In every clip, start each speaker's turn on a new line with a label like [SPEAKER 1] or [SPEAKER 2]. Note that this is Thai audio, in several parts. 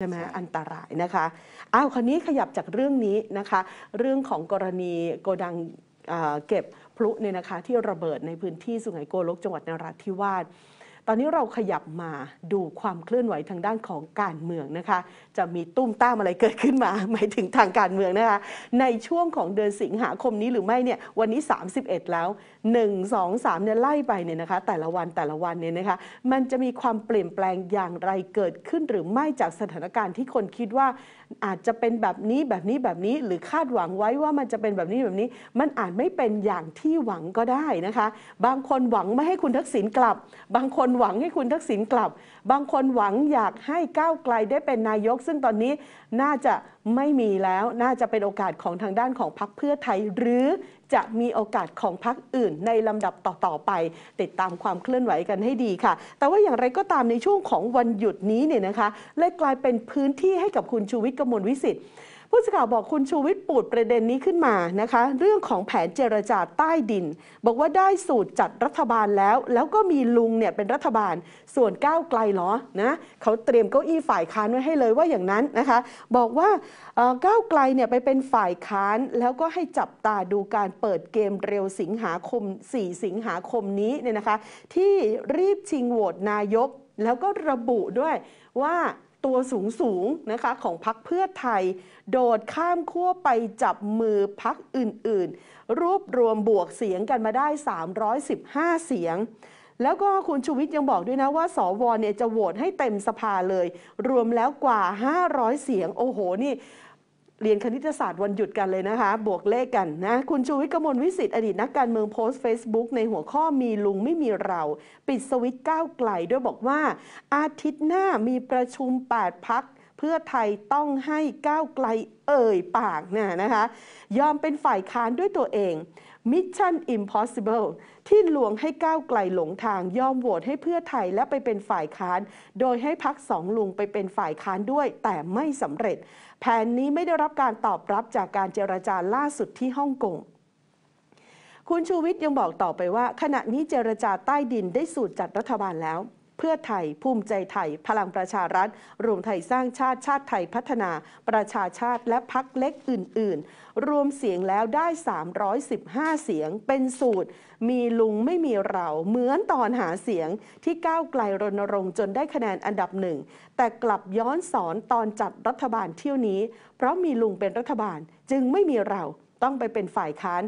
[SPEAKER 1] ใช่ไหมอันตรายนะคะ อ้าวคราวนี้ขยับจากเรื่องนี้นะคะ เรื่องของกรณีโกดังเก็บพลุเนี่ยนะคะ ที่ระเบิดในพื้นที่สุไหงโกลกจังหวัดนราธิวาสตอนนี้เราขยับมาดูความเคลื่อนไหวทางด้านของการเมืองนะคะ จะมีตุ้มต้ามอะไรเกิดขึ้นมาหมายถึงทางการเมืองนะคะในช่วงของเดือนสิงหาคมนี้หรือไม่เนี่ยวันนี้ 31 แล้ว 1 2 3เนี่ยไล่ไปเนี่ยนะคะ แต่ละวันแต่ละวันเนี่ยนะคะมันจะมีความเปลี่ยนแปลงอย่างไรเกิดขึ้นหรือไม่จากสถานการณ์ที่คนคิดว่า อาจจะเป็นแบบนี้แบบนี้แบบนี้หรือคาดหวังไว้ว่ามันจะเป็นแบบนี้แบบนี้มันอาจไม่เป็นอย่างที่หวังก็ได้นะคะ บางคนหวังไม่ให้คุณทักษิณกลับ บางคนหวังให้คุณทักษิณกลับ บางคนหวังอยากให้ก้าวไกลได้เป็นนายกซึ่งตอนนี้น่าจะไม่มีแล้ว น่าจะเป็นโอกาสของทางด้านของพรรคเพื่อไทย หรือจะมีโอกาสของพรรคอื่นในลำดับต่อๆไป ติดตามความเคลื่อนไหวกันให้ดีค่ะ แต่ว่าอย่างไรก็ตามในช่วงของวันหยุดนี้เนี่ยนะคะเลยกลายเป็นพื้นที่ให้กับคุณชูวิทย์กมลวิสิทธิ์ผู้สื่อข่าวบอกคุณชูวิทย์ปูดประเด็นนี้ขึ้นมานะคะ เรื่องของแผนเจรจาใต้ดิน บอกว่าได้สูตรจัดรัฐบาลแล้ว แล้วก็มีลุงเนี่ยเป็นรัฐบาลส่วนก้าวไกลเหรอนะเขาเตรียมเก้าอี้ฝ่ายค้านไว้ให้เลยว่าอย่างนั้นนะคะ บอกว่าก้าวไกลเนี่ยไปเป็นฝ่ายค้านแล้วก็ให้จับตาดูการเปิดเกมเร็วสิงหาคม4สิงหาคมนี้เนี่ยนะคะ ที่รีบชิงโหวตนายก แล้วก็ระบุด้วยว่าตัวสูงสูงนะคะของพักเพื่อไทย โดดข้ามขั้วไปจับมือพักอื่นๆรวบรวมบวกเสียงกันมาได้ 315 เสียง แล้วก็คุณชูวิทย์ยังบอกด้วยนะว่า สวเนี่ยจะโหวตให้เต็มสภาเลย รวมแล้วกว่า 500 เสียงโอ้โหนี่เรียนคณิตศาสตร์วันหยุดกันเลยนะคะ บวกเลขกันนะ คุณชูวิทย์กมลวิสิตอดีตนักการเมืองโพสต์ Facebook ในหัวข้อมีลุงไม่มีเราปิดสวิตก้าวไกล ด้วยบอกว่า อาทิตย์หน้ามีประชุม8พักเพื่อไทยต้องให้ก้าวไกลเอ่ยปากนะนะคะยอมเป็นฝ่ายค้านด้วยตัวเองมิชชั่นอิมพอสิเบิลที่หลวงให้ก้าวไกลหลงทาง ยอมโหวตให้เพื่อไทยและไปเป็นฝ่ายค้าน โดยให้พักสองลุงไปเป็นฝ่ายค้านด้วย แต่ไม่สำเร็จแผนนี้ไม่ได้รับการตอบรับจากการเจรจาล่าสุดที่ฮ่องกง คุณชูวิทย์ยังบอกต่อไปว่า ขณะนี้เจรจาใต้ดินได้สูตรจัดรัฐบาลแล้วเพื่อไทยภูมิใจไทยพลังประชารัฐ รวมไทยสร้างชาติชาติไทยพัฒนาประชาชาติและพักเล็กอื่น ๆ รวมเสียงแล้วได้ 315 เสียงเป็นสูตร มีลุงไม่มีเราเหมือนตอนหาเสียงที่ก้าวไกลรณรงค์จนได้คะแนนอันดับหนึ่งแต่กลับย้อนสอนตอนจัดรัฐบาลเที่ยวนี้ เพราะมีลุงเป็นรัฐบาล จึงไม่มีเราต้องไปเป็นฝ่ายค้าน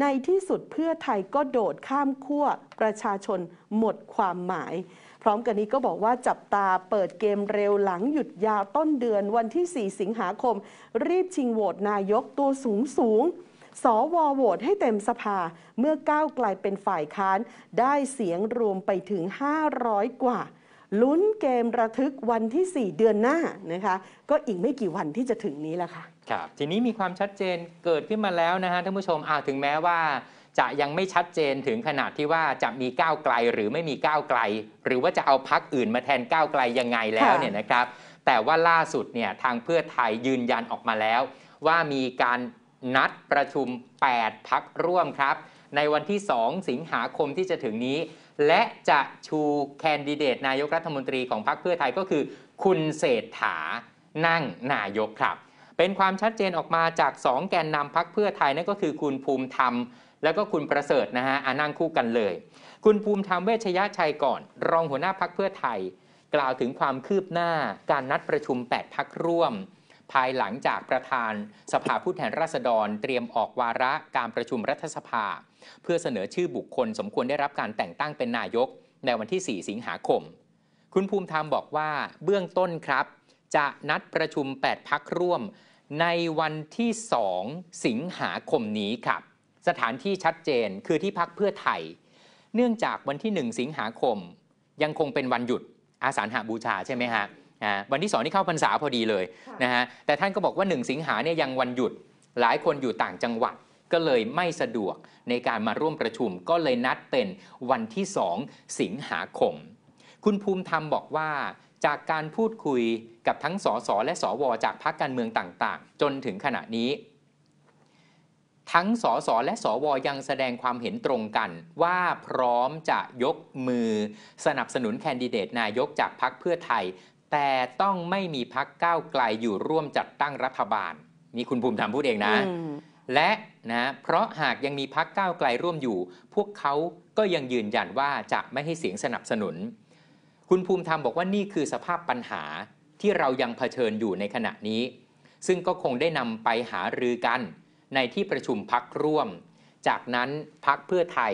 [SPEAKER 1] ในที่สุดเพื่อไทยก็โดดข้ามขั้วประชาชนหมดความหมาย พร้อมกันนี้ก็บอกว่าจับตาเปิดเกมเร็วหลังหยุดยาวต้นเดือนวันที่ 4 สิงหาคม รีบชิงโหวตนายกตัวสูงสูง สวโหวตให้เต็มสภาเมื่อก้าวไกลเป็นฝ่ายค้าน ได้เสียงรวมไปถึง 500 กว่า ลุ้นเกมระทึกวันที่ 4 เดือนหน้านะคะ ก็อีกไม่กี่วันที่จะถึงนี้แล้วค่ะ
[SPEAKER 2] ทีนี้มีความชัดเจนเกิดขึ้นมาแล้วนะฮะท่านผู้ชมอาถึงแม้ว่า จะยังไม่ชัดเจนถึงขนาดที่ว่าจะมีก้าวไกลหรือไม่มีก้าวไกล หรือว่าจะเอาพักอื่นมาแทนก้าวไกลยังไงแล้วเนี่ยนะครับ แต่ว่าล่าสุดเนี่ยทางเพื่อไทยยืนยันออกมาแล้ว ว่ามีการนัดประชุม 8พักร่วมครับ ในวันที่ 2 สิงหาคมที่จะถึงนี้ และจะชูแคนดิเดต นายกรัฐมนตรีของพรรคเพื่อไทยก็คือ คุณเศรษฐา นั่งนายกครับเป็นความชัดเจนออกมาจาก2แกนนำพักเพื่อไทยนั่นก็คือคุณภูมิธรรม แล้วก็คุณประเสริฐนะฮะนั่งคู่กันเลย คุณภูมิธรรมเวชยชัยก่อน รองหัวหน้าพักเพื่อไทย กล่าวถึงความคืบหน้าการนัดประชุม8พักร่วมภายหลังจากประธาน สภาผู้แทนราษฎรเตรียมออกวาระการประชุมรัฐสภา เพื่อเสนอชื่อบุคคล สมควรได้รับการแต่งตั้งเป็นนายกในวันที่ 4 สิงหาคม คุณภูมิธรรมบอกว่าเบื้องต้นครับ จะนัดประชุม8พักร่วมในวันที่สองสิงหาคมนี้ครับ สถานที่ชัดเจนคือที่พักเพื่อไทย เนื่องจากวันที่หนึ่งสิงหาคม ยังคงเป็นวันหยุดอาสาฬหาบูชาใช่ไหมฮะวันที่สองที่เข้าพรรษาพอดีเลยนะฮะแต่ท่านก็บอกว่าหนึ่งสิงหาเนี่ยยังวันหยุดหลายคนอยู่ต่างจังหวัดก็เลยไม่สะดวกในการมาร่วมประชุม ก็เลยนัดเป็นวันที่สองสิงหาคม คุณภูมิธรรมบอกว่าจากการพูดคุยกับทั้งสสและสวจากพรรคการเมืองต่างๆ จนถึงขณะนี้ ทั้งสสและสวยังแสดงความเห็นตรงกัน ว่าพร้อมจะยกมือ สนับสนุนแคนดิเดตนายกจากพรรคเพื่อไทย แต่ต้องไม่มีพรรคก้าวไกลอยู่ร่วมจัดตั้งรัฐบาลนี่คุณภูมิธรรมพูดเองนะ และนะเพราะหากยังมีพรรคก้าวไกลร่วมอยู่ พวกเขาก็ยังยืนยันว่าจะไม่ให้เสียงสนับสนุนคุณภูมิธรรมบอกว่านี่คือสภาพปัญหาที่เรายังเผชิญอยู่ในขณะนี้ ซึ่งก็คงได้นำไปหารือกันในที่ประชุมพักร่วม จากนั้นพักเพื่อไทย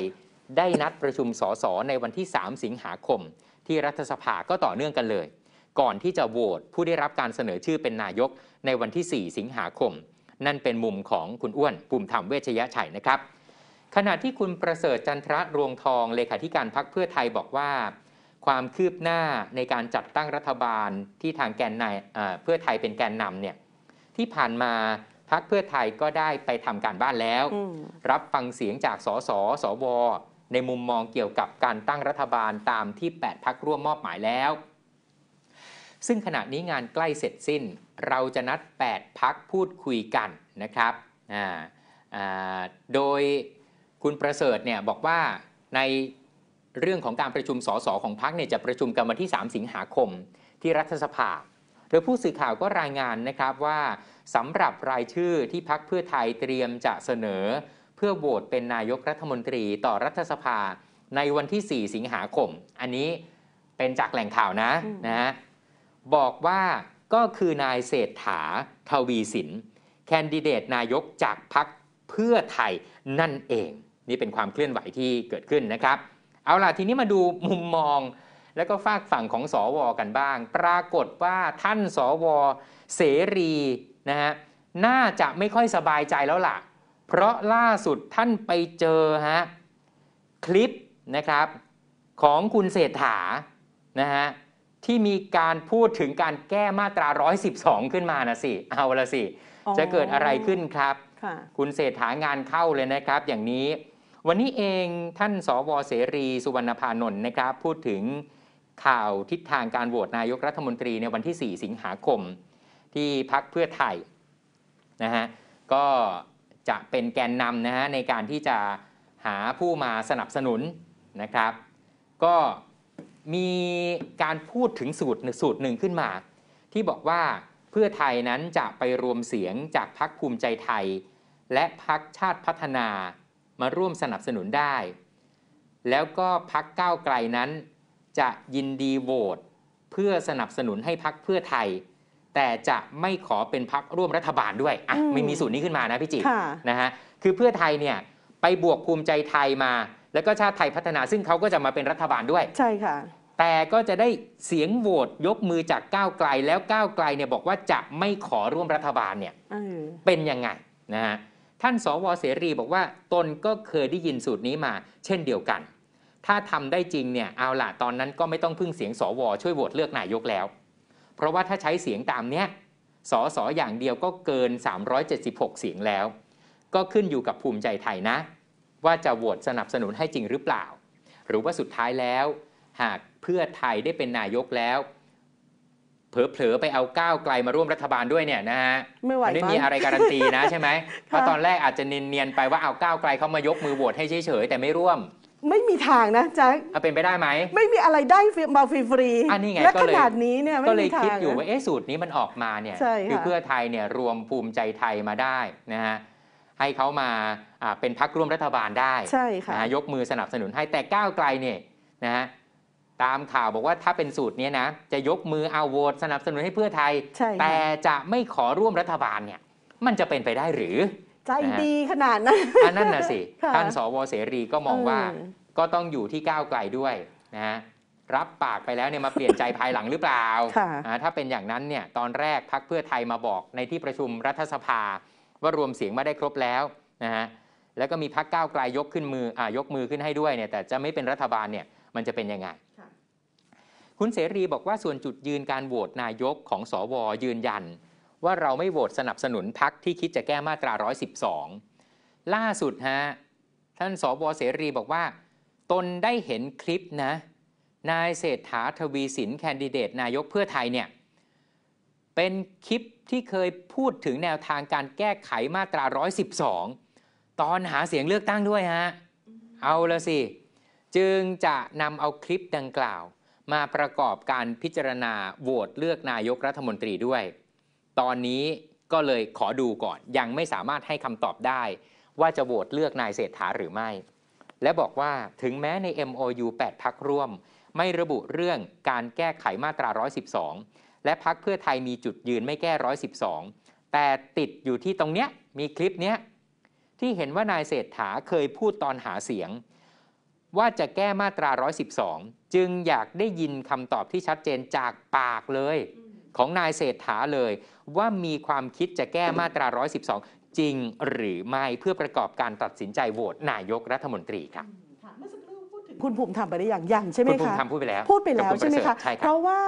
[SPEAKER 2] ได้นัดประชุมสสในวันที่ 3 สิงหาคม ที่รัฐสภาก็ต่อเนื่องกันเลย ก่อนที่จะโหวตผู้ได้รับการเสนอชื่อเป็นนายกในวันที่ 4 สิงหาคม นั่นเป็นมุมของคุณอ้วนปุ่มธรรมเวชยชัยนะครับ ขณะที่คุณประเสริฐจันทระรวงทองเลขาธิการพักเพื่อไทยบอกว่าความคืบหน้าในการจัดตั้งรัฐบาลที่ทางแกนนายเพื่อไทยเป็นแกนนำเนี่ยที่ผ่านมาพักเพื่อไทยก็ได้ไปทำการบ้านแล้ว รับฟังเสียงจากสสสวในมุมมองเกี่ยวกับการตั้งรัฐบาลตามที่8พักร่วมมอบหมายแล้ว ซึ่งขณะนี้งานใกล้เสร็จสิ้นเราจะนัด8พักพูดคุยกันนะครับโดยคุณประเสริฐเนี่ยบอกว่าในเรื่องของการประชุมสสของพักเนี่ยจะประชุมกันวันที่ 3 สิงหาคม ที่รัฐสภา โดยผู้สื่อข่าวก็รายงานนะครับว่า สำหรับรายชื่อที่พักเพื่อไทยเตรียมจะเสนอ เพื่อโหวตเป็นนายกรัฐมนตรีต่อรัฐสภาในวันที่ 4 สิงหาคม อันนี้เป็นจากแหล่งข่าวนะนะ บอกว่าก็คือนายเศรษฐาทวีสินแคนดิเดตนายกจากพักเพื่อไทยนั่นเอง นี่เป็นความเคลื่อนไหวที่เกิดขึ้นนะครับเอาล่ะ ทีนี้มาดูมุมมองและก็ฝากฝั่งของสอวกันบ้าง ปรากฏว่าท่านสอวอเสรีนะฮะน่าจะไม่ค่อยสบายใจแล้วล่ะ เพราะล่าสุดท่านไปเจอฮะคลิปนะครับของคุณเศรษฐานะฮะที่มีการพูดถึงการแก้มาตรา 112 ขึ้นมานะสิ เอาละสิ จะเกิดอะไรขึ้นครับ คุณเศรษฐางานเข้าเลยนะครับอย่างนี้วันนี้เองท่านสวเสรี สุวรรณพานนท์นะครับพูดถึงข่าวทิศทางการโหวตนายกรัฐมนตรีในวันที่ 4 สิงหาคม ที่พักเพื่อไทยนะฮะก็จะเป็นแกนนำนะฮะในการที่จะหาผู้มาสนับสนุนนะครับ ก็มีการพูดถึงสูตรสูตรหนึ่งขึ้นมา ที่บอกว่าเพื่อไทยนั้นจะไปรวมเสียงจากพักภูมิใจไทย และพักชาติพัฒนามาร่วมสนับสนุนได้ แล้วก็พักก้าวไกลนั้น จะยินดีโหวตเพื่อสนับสนุนให้พักเพื่อไทย แต่จะไม่ขอเป็นพักร่วมรัฐบาลด้วย อ่ะ ไม่มีสูตรนี้ขึ้นมานะพี่จินะฮะ คือเพื่อไทยเนี่ย ไปบวกภูมิใจไทยมา แล้วก็ชาติไทยพัฒนา ซึ่งเขาก็จะมาเป็นรัฐบาลด้วย ใช่ค่ะ แต่ก็จะได้เสียงโหวตยกมือจากก้าวไกล แล้วก้าวไกลเนี่ยบอกว่าจะไม่ขอร่วมรัฐบาลเนี่ยเป็นยังไงนะฮะท่านสวเสรีบอกว่าตนก็เคยได้ยินสูตรนี้มาเช่นเดียวกัน ถ้าทำได้จริงเนี่ยเอาล่ะตอนนั้นก็ไม่ต้องพึ่งเสียงสวช่วยโหวตเลือกนายกแล้ว เพราะว่าถ้าใช้เสียงตามเนี้ยสสอย่างเดียวก็เกิน 376 เสียงแล้ว ก็ขึ้นอยู่กับภูมิใจไทยนะ ว่าจะโหวตสนับสนุนให้จริงหรือเปล่า หรือว่าสุดท้ายแล้ว หากเพื่อไทยได้เป็นนายกแล้วเผลอๆไปเอาก้าวไกลมาร่วมรัฐบาลด้วยเนี่ยนะฮะไม
[SPEAKER 1] ่ไหวไม่มีอะไรการันตีนะใช่
[SPEAKER 2] ไหมเพราะตอนแรกอาจจะเนียนๆไปว่าเอาก้าวไกล เขามายกมือโหวตให้เฉยๆ แต่ไม่ร่วม
[SPEAKER 1] ไม่มีทางนะจ๊ะ
[SPEAKER 2] เป็นไปได้ไหม ไม่
[SPEAKER 1] มีอะไรได้มาฟรีๆอันนี้ไงก็เลยขนาดนี้เนี่ยก็เลยคิดอยู่ว่าเอ๊ะ
[SPEAKER 2] สูตรนี้มันออกมาเนี่ยคือเพื่อไทยเนี่ยรวมภูมิใจไทยมาได้นะฮะให้เขามาเป็นพักร่วมรัฐบาลได้ใช่ค่ะยกมือสนับสนุนให้แต่ก้าวไกลเนี่ยนะฮะตามข่าวบอกว่าถ้าเป็นสูตรนี้นะจะยกมือเอาโหวตสนับสนุนให้เพื่อไทย แต่จะไม่ขอร่วมรัฐบาลเนี่ยมันจะเป็นไปได้หรือ
[SPEAKER 1] ใจดีขนาด นั้นอันนั้นนะ
[SPEAKER 2] สิท่านสวเสรีก็มองว่าก็ต้องอยู่ที่ก้าวไกลด้วยนะะรับปากไปแล้วเนี่ยมาเปลี่ยนใจภายหลังหรือเปล่า ถ้าเป็นอย่างนั้นเนี่ยตอนแรกพักเพื่อไทยมาบอกในที่ประชุมรัฐสภาว่ารวมเสียงมาได้ครบแล้วนะฮะแล้วก็มีพักก้าวไกลยกขึ้นมืออยกมือขึ้นให้ด้วยเนี่ยแต่จะไม่เป็นรัฐบาลเนี่ยมันจะเป็นยังไงคุณเสรีบอกว่าส่วนจุดยืนการโหวตนายกของสอวอยืนยัน ว่าเราไม่โหวตสนับสนุนพักที่คิดจะแก้มาตรา 112 ล่าสุดฮะ ท่านสวเสรีบอกว่า ตนได้เห็นคลิปนะนายเศรษฐาทวีสินแคนดิเดตนายกเพื่อไทยเนี่ยเป็นคลิปที่เคยพูดถึงแนวทางการแก้ไขมาตรา 112 ตอนหาเสียงเลือกตั้งด้วยฮะ เอาละสิจึงจะนำเอาคลิปดังกล่าวมาประกอบการพิจารณาโหวตเลือกนายกรัฐมนตรีด้วย ตอนนี้ก็เลยขอดูก่อนยังไม่สามารถให้คำตอบได้ ว่าจะโหวตเลือกนายเศรษฐาหรือไม่ และบอกว่าถึงแม้ใน MOU 8 พักร่วม ไม่ระบุเรื่องการแก้ไขมาตรา112 และพักเพื่อไทยมีจุดยืนไม่แก้ 112 แต่ติดอยู่ที่ตรงเนี้ยมีคลิปเนี้ยที่เห็นว่านายเศรษฐาเคยพูดตอนหาเสียงว่าจะแก้มาตรา 112 จึงอยากได้ยินคำตอบที่ชัดเจนจากปากเลย ของนายเศรษฐาเลย ว่ามีความคิดจะแก้มาตรา 112 จริงหรือไม่เพื่อประกอบการตัดสินใจโหวตนายกรัฐมนตรีครับ
[SPEAKER 1] คุณภูมิธรรมไปได้อย่างยังใช่ไหมคะคุณภูมิธรรมพูดไปแล้วพูดไปแล้วใช่ไหมคะเพราะว่า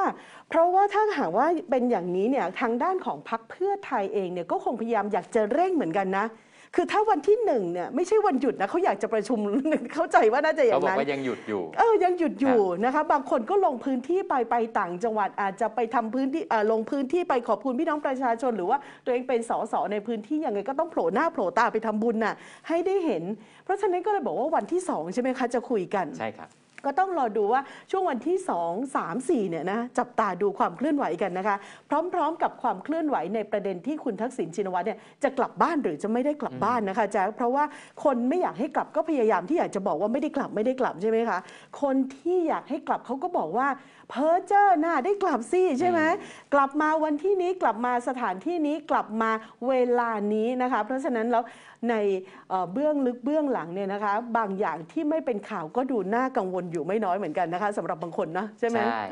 [SPEAKER 1] เพราะว่าถ้าหากว่าเป็นอย่างนี้เนี่ยทางด้านของพรรคเพื่อไทยเองเนี่ยก็คงพยายามอยากจะเร่งเหมือนกันนะคือถ้าวันที่หนึ่งเนี่ยไม่ใช่วันหยุดนะเขาอยากจะประชุมเข้าใจว่าน่าจะอย่างนั้นเขาบอกว่ายังหยุดอยู่ เออยังหยุดอยู่นะคะบางคนก็ลงพื้นที่ไปไปต่าง จังหวัดอาจจะไปทำพื้นที่ลงพื้นที่ไปขอบคุณพี่น้องประชาชนหรือว่าตัวเองเป็นสสในพื้นที่ยังไงก็ต้องโผล่หน้าโผล่ตาไปทำบุญน่ะให้ได้เห็น เพราะฉะนั้นก็เลยบอกว่าวันที่สองใช่ไหมคะจะคุยกันใช่ครับก็ต้องรอดูว่าช่วงวันที่2 3 4เนี่ยนะจับตาดูความเคลื่อนไหวกันนะคะ พร้อม ๆ กับความเคลื่อนไหวในประเด็นที่คุณทักษิณชินวัตรเนี่ยจะกลับบ้านหรือจะไม่ได้กลับบ้านนะคะแจ๊คเพราะว่าคนไม่อยากให้กลับก็พยายามที่อยากจะบอกว่าไม่ได้กลับไม่ได้กลับใช่ไหมคะคนที่อยากให้กลับเขาก็บอกว่าเพรอเจอร์น่ะได้กลับสิใช่ไหมกลับมาวันที่นี้กลับมาสถานที่นี้กลับมาเวลานี้นะคะ เพราะฉะนั้นแล้วในเบื้องลึกเบื้องหลังเนี่ยนะคะบางอย่างที่ไม่เป็นข่าวก็ดูน่ากังวลอยู่ไม่น้อยเหมือนกันนะคะสำหรับบ
[SPEAKER 2] างคนนะใช่ไหมใช่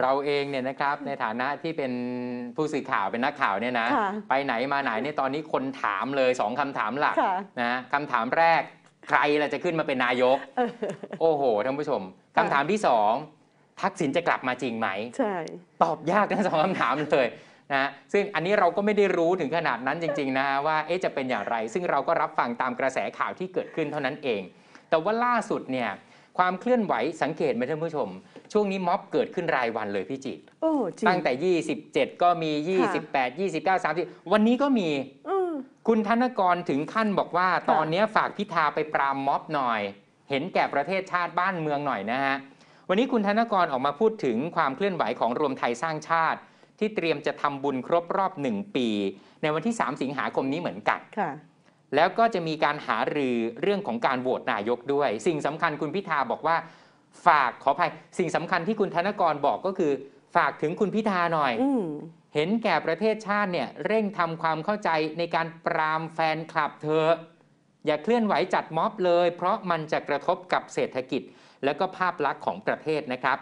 [SPEAKER 2] เราเองเนี่ยนะครับในฐานะที่เป็นผู้สื่อข่าวเป็นนักข่าวเนี่ยนะ ไปไหนมาไหนเนี่ยตอนนี้คนถามเลยสองคำถามหลักนะคำถามแรกใครล่ะจะขึ้นมาเป็นนายก โอ้โหท่านผู้ชมคำถามที่สองทักษิณจะกลับมาจริงไหม ใช่ ตอบยากทั้งสองคำถามเลยนะซึ่งอันนี้เราก็ไม่ได้รู้ถึงขนาดนั้นจริงๆนะ ว่าเอ๊ะจะเป็นอย่างไร ซึ่งเราก็รับฟังตามกระแสข่าวที่เกิดขึ้นเท่านั้นเอง แต่ว่าล่าสุดเนี่ยความเคลื่อนไหวสังเกตไหมท่านผู้ชม ช่วงนี้ม็อบเกิดขึ้นรายวันเลยพี่จิตตั้งแต่ 27 ก็มี 28 29 30 วันนี้ก็มี คุณธนกรถึงขั้นบอกว่า ตอนนี้ฝากพิธาไปปรามม็อบหน่อย เห็นแก่ประเทศชาติบ้านเมืองหน่อยนะฮะวันนี้คุณธนกรออกมาพูดถึงความเคลื่อนไหวของรวมไทยสร้างชาติ ที่เตรียมจะทำบุญครบรอบหนึ่งปี ในวันที่ 3 สิงหาคมนี้เหมือนกัน แล้วก็จะมีการหารือเรื่องของการโหวตนายกด้วย สิ่งสำคัญคุณพิธาบอกว่า ฝากขออภัยสิ่งสำคัญที่คุณธนกรบอกก็คือ ฝากถึงคุณพิธาหน่อยอเห็นแก่ประเทศชาติเนี่ยเร่งทำความเข้าใจในการปรามแฟนคลับเธออย่าเคลื่อนไหวจัดม็อบเลย เพราะมันจะกระทบกับเศรษฐกิจและก็ภาพลักษณ์ของประเทศนะครับ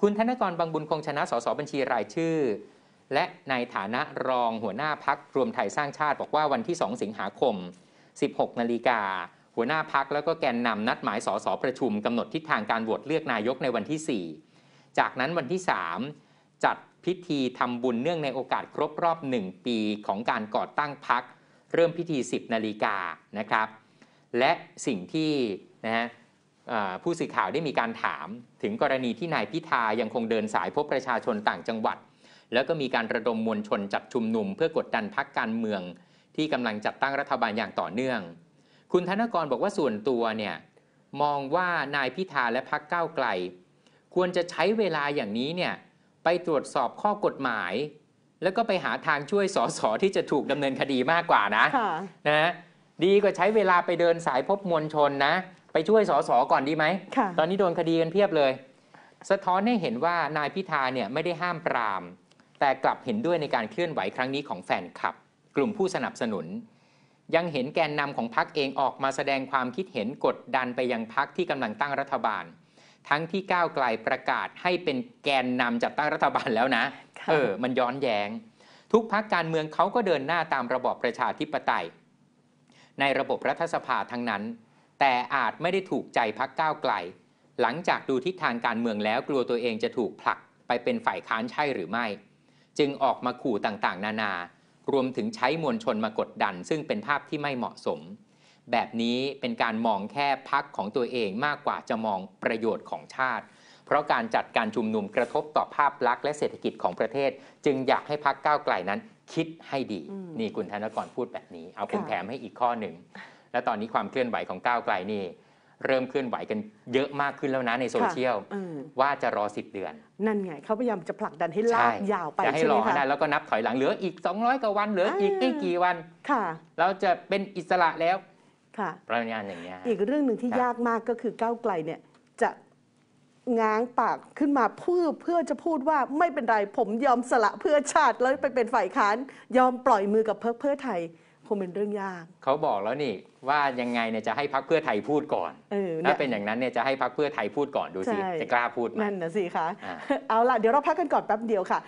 [SPEAKER 2] คุณธนกรบางบุญคงชนะ สส บัญชีรายชื่อ และในฐานะรองหัวหน้าพักรวมไทยสร้างชาติบอกว่าวันที่ 2 สิงหาคม 16 นาฬิกาหัวหน้าพัก แล้วก็แกนนำนัดหมาย สสประชุม กำหนดทิศทางการโหวตเลือกนายกในวันที่ 4 จากนั้นวันที่ 3 จัดพิธีทำบุญเนื่องในโอกาสครบรอบ 1 ปีของการก่อตั้งพักเริ่มพิธี 10 นาฬิกานะครับ และสิ่งที่นะฮะผู้สื่อข่าวได้มีการถาม ถึงกรณีที่นายพิธายังคงเดินสายพบประชาชนต่างจังหวัด แล้วก็มีการระดมมวลชนจัดชุมนุมเพื่อกดดันพักการเมือง ที่กำลังจัดตั้งรัฐบาลอย่างต่อเนื่อง คุณธนกรบอกว่าส่วนตัวเนี่ยมองว่านายพิธาและพักก้าวไกล ควรจะใช้เวลาอย่างนี้เนี่ยไปตรวจสอบข้อกฎหมาย แล้วก็ไปหาทางช่วยสสที่จะถูกดำเนินคดีมากกว่านะนะดีกว่าใช้เวลาไปเดินสายพบมวลชนนะไปช่วยสสก่อนดีไหม ตอนนี้โดนคดีกันเพียบเลย สะท้อนให้เห็นว่านายพิธาเนี่ยไม่ได้ห้ามปรามแต่กลับเห็นด้วยในการเคลื่อนไหวครั้งนี้ของแฟนคลับ กลุ่มผู้สนับสนุน ยังเห็นแกนนำของพรรคเองออกมาแสดงความคิดเห็นกดดันไปยังพรรคที่กำลังตั้งรัฐบาล ทั้งที่ก้าวไกลประกาศให้เป็นแกนนำจัดตั้งรัฐบาลแล้วนะ เออ มันย้อนแยง้ง ทุกพรรคการเมืองเขาก็เดินหน้าตามระบอบประชาธิปไตย ในระบบรัฐสภาทั้งนั้นแต่อาจไม่ได้ถูกใจพักก้าวไกล หลังจากดูทิศทางการเมืองแล้วกลัวตัวเองจะถูกผลักไปเป็นฝ่ายค้านใช่หรือไม่ จึงออกมาขู่ต่างๆ นานา รวมถึงใช้มวลชนมากดดันซึ่งเป็นภาพที่ไม่เหมาะสม แบบนี้เป็นการมองแค่พักของตัวเองมากกว่าจะมองประโยชน์ของชาติ เพราะการจัดการชุมนุมกระทบต่อภาพลักษณ์และเศรษฐกิจของประเทศจึงอยากให้พักก้าวไกลนั้นคิดให้ดีนี่คุณธนกรพูดแบบนี้ เอาคุณแถมให้อีกข้อหนึ่งและตอนนี้ความเคลื่อนไหวของก้าวไกลนี่เริ่มเคลื่อนไหวกันเยอะมากขึ้นแล้วนะในโซเชียลว่าจะรอสิบเดือน นั่นไงเขาพยายามจะผลักดันให้ลากยาวไปจะให้รอนะแล้วก็นับถอยหลังเหลืออีก 200 กว่าวันเหลืออีกไม่กี่วันค่ะ เราจะเป็นอิสระแล้ว ค่ะ ประมาณอย่างเงี้ยอ
[SPEAKER 1] ีกเรื่องหนึ่งที่ยากมากก็คือก้าวไกลเนี่ย จะง้างปากขึ้นมาเพื่อเพื่อจะพูดว่าไม่เป็นไรผมยอมสละเพื่อชาติแล้วไปเป็นฝ่ายค้านยอมปล่อยมือกับเพิ่เพื่อไทยคงเป็นเรื่องยาก
[SPEAKER 2] เขาบอกแล้วนี่ ว่ายังไงเนี่ยจะให้พักเพื่อไทยพูดก่อน
[SPEAKER 1] ออถ้าเป็นอย
[SPEAKER 2] ่างนั้นเนี่ยจะให้พักเพื่อไทยพูดก่อนดูสิ จะกล้าพูดไหมน
[SPEAKER 1] ั่นนะสิคะ เอาล่ะเดี๋ยวเราพักกันก่อนแป๊บเดียวค่ะ